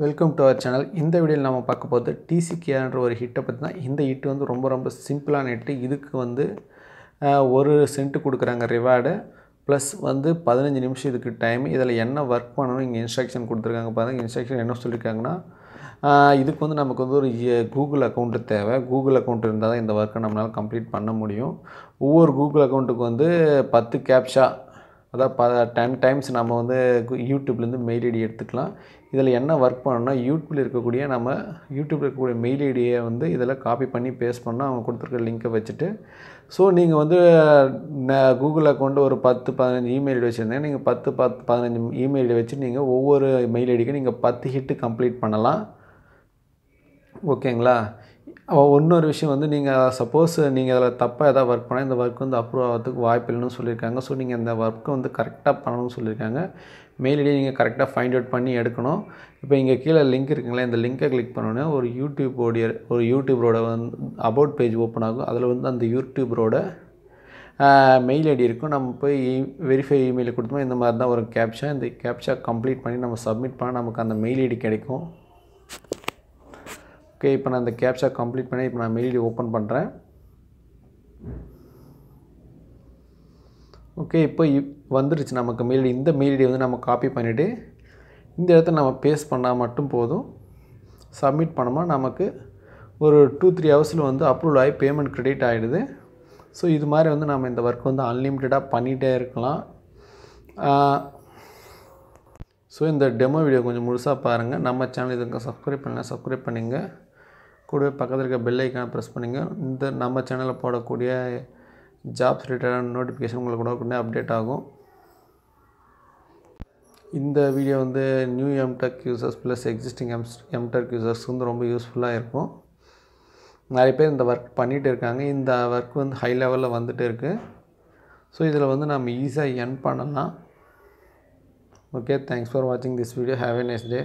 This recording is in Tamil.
வெல்கம் டு அவர் சேனல் இந்த வீடியோவில் நம்ம பார்க்க போது டிசிகேஆர்ன்ற ஒரு ஹிட்டை பற்றி தான் இந்த ஹிட் வந்து ரொம்ப ரொம்ப சிம்பிளான ஹிட்டு இதுக்கு வந்து ஒரு சென்ட்டு கொடுக்குறாங்க ரிவார்டு ப்ளஸ் வந்து பதினஞ்சு நிமிஷம் இதுக்கு டைம் இதில் என்ன ஒர்க் பண்ணணும் இங்கே இன்ஸ்ட்ரக்ஷன் கொடுத்துருக்காங்க பாருங்கள் இன்ஸ்ட்ரக்ஷன் என்ன சொல்லியிருக்காங்கன்னா இதுக்கு வந்து நமக்கு வந்து ஒரு கூகுள் அக்கௌண்ட்டு தேவை கூகுள் அக்கௌண்ட் இருந்தால் தான் இந்த ஒர்க்கை நம்மளால் கம்ப்ளீட் பண்ண முடியும் ஒவ்வொரு கூகுள் அக்கௌண்ட்டுக்கு வந்து பத்து கேப்ஷா அதாவது ப டென் டைம்ஸ் நம்ம வந்து யூடியூப்லேருந்து மெயில் ஐடி எடுத்துக்கலாம் இதில் என்ன ஒர்க் பண்ணணும்னா யூடியூப்பில் இருக்கக்கூடிய நம்ம யூடியூப்பில் இருக்கக்கூடிய மெயில் ஐடியை வந்து இதில் காப்பி பண்ணி பேஸ்ட் பண்ணால் அவங்க கொடுத்துருக்க லிங்க்கை வச்சுட்டு ஸோ நீங்கள் வந்து கூகுள் அக்கௌண்ட்டு ஒரு பத்து பதினஞ்சு இமெயில் ஐடி வச்சுருந்தேன் நீங்கள் பத்து பத்து பதினஞ்சு இமெயில் ஐடி வச்சு நீங்கள் ஒவ்வொரு மெயில் ஐடிக்கும் நீங்கள் பத்து ஹிட்டு கம்ப்ளீட் பண்ணலாம் ஓகேங்களா இன்னொரு விஷயம் வந்து நீங்கள் சப்போஸ் நீங்கள் அதில் தப்பாக எதாவது ஒர்க் பண்ணால் இந்த ஒர்க் வந்து அப்ரூவ் ஆகிறதுக்கு வாய்ப்பு இல்லைன்னு சொல்லியிருக்காங்க ஸோ நீங்கள் இந்த ஒர்க்கை வந்து கரெக்டாக பண்ணணும்னு சொல்லியிருக்காங்க மெயில் ஐடியை நீங்கள் கரெக்டாக ஃபைண்ட் அவுட் பண்ணி எடுக்கணும் இப்போ இங்கே கீழே லிங்க் இருக்குங்களா இந்த லிங்கை கிளிக் பண்ணோன்னே ஒரு யூடியூப் ஓடிய ஒரு யூடியூபரோட வந்து அபவுட் பேஜ் ஓப்பன் ஆகும் அதில் வந்து அந்த யூடியூபரோட மெயில் ஐடி இருக்கும் நம்ம போய் வெரிஃபை e, இமெயில் கொடுத்தோம்னா இந்த மாதிரி தான் ஒரு கேப்ஷா இந்த கேப்ஷா கம்ப்ளீட் பண்ணி நம்ம சப்மிட் பண்ணால் நமக்கு அந்த மெயில் ஐடி கிடைக்கும் ஓகே இப்போ நான் இந்த கேப்ஷா கம்ப்ளீட் பண்ணி இப்போ நான் மெயில் ஓப்பன் பண்ணுறேன் ஓகே இப்போ வந்துடுச்சு நமக்கு மெயில் இந்த மெயில் ஐடி வந்து நம்ம காப்பி பண்ணிவிட்டு இந்த இடத்த நம்ம பேஸ்ட் பண்ணால் மட்டும் போதும் சப்மிட் பண்ணோமா நமக்கு ஒரு டூ த்ரீ ஹவர்ஸில் வந்து அப்ரூவல் ஆகி பேமெண்ட் க்ரெடிட் ஆகிடுது ஸோ இது மாதிரி வந்து நம்ம இந்த ஒர்க் வந்து அன்லிமிட்டடாக பண்ணிகிட்டே இருக்கலாம் ஸோ இந்த டெமோ வீடியோ கொஞ்சம் முழுசாக பாருங்கள் நம்ம சேனல் இதுக்கு சப்ஸ்கிரைப் பண்ணலாம் சப்ஸ்கிரைப் பண்ணிங்க கூடவே பக்கத்தில் இருக்க பெல் ப்ரெஸ் பண்ணிங்க இந்த நம்ம சேனலில் போடக்கூடிய ஜாப்ஸ் ரிலேட்டடான நோட்டிஃபிகேஷன் உங்களுக்கு கூட உடனே அப்டேட் ஆகும் இந்த வீடியோ வந்து new MTech users plus existing M MTech யூசர்ஸ்க்கு வந்து ரொம்ப யூஸ்ஃபுல்லாக இருக்கும் நிறைய பேர் இந்த ஒர்க் பண்ணிகிட்டு இருக்காங்க இந்த ஒர்க் வந்து ஹை லெவலில் வந்துட்டு இருக்குது ஸோ இதில் வந்து நம்ம ஈஸியாக என் பண்ணலாம் ஓகே தேங்க்ஸ் ஃபார் வாட்சிங் this video have a nice day